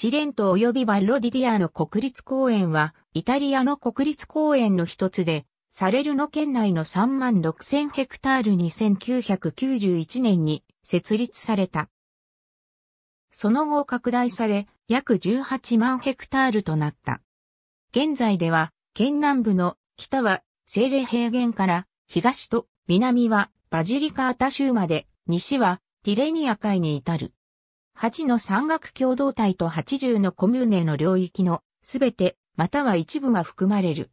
チレント及びバッロディディアの国立公園は、イタリアの国立公園の一つで、サレルの県内の3万6000ヘクタール2 9 9 1年に設立された。その後拡大され、約18万ヘクタールとなった。現在では、県南部の北は精霊平原から東と南はバジリカータ州まで、西はティレニア海に至る。8の山岳共同体と80のコミューネの領域のすべてまたは一部が含まれる。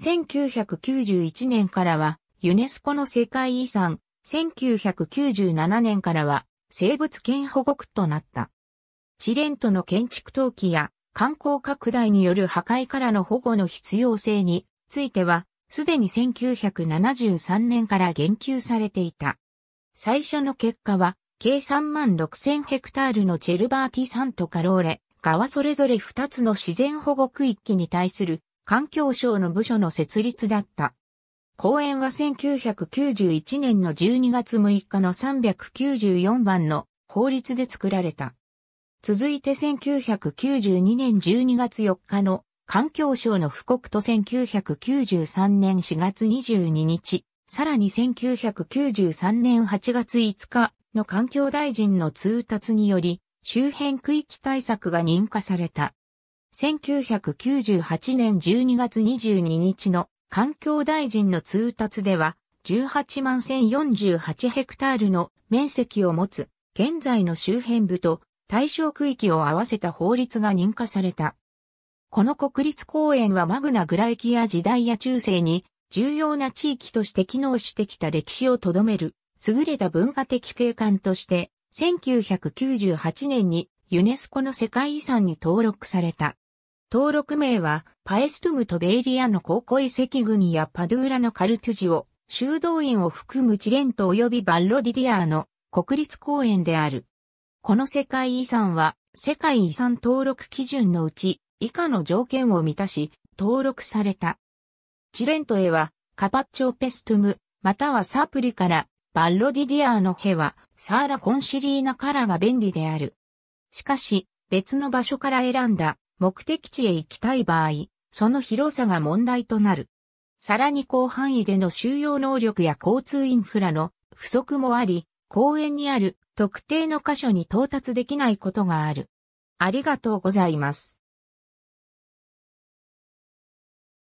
1991年からはユネスコの世界遺産、1997年からは生物圏保護区となった。チレントの建築陶器や観光拡大による破壊からの保護の必要性については、すでに1973年から言及されていた。最初の結果は、計36000ヘクタールのチェルバーティ山とカローレ、川それぞれ2つの自然保護区域に対する環境省の部署の設立だった。公園は1991年の12月6日の394番の法律で作られた。続いて1992年12月4日の環境省の布告と1993年4月22日、さらに1993年8月5日の環境大臣の通達により、周辺区域対策が認可された。1998年12月22日の環境大臣の通達では、18万1048ヘクタールの面積を持つ、現在の周辺部と対象区域を合わせた法律が認可された。この国立公園はマグナグラ駅や時代や中世に重要な地域として機能してきた歴史をとどめる優れた文化的景観として、1998年にユネスコの世界遺産に登録された。登録名は、パエストゥムとベイリアの高校遺跡群やパドゥーラのカルトゥジオ、修道院を含むチレント及びバッロディディアーの国立公園である。この世界遺産は、世界遺産登録基準のうち、以下の条件を満たし、登録された。チレントへは、カパッチョペストゥム、またはサプリからバッロディディアーのヘは、サーラ・コンシリーナカラーが便利である。しかし、別の場所から選んだ目的地へ行きたい場合、その広さが問題となる。さらに広範囲での収容能力や交通インフラの不足もあり、公園にある特定の箇所に到達できないことがある。ありがとうございます。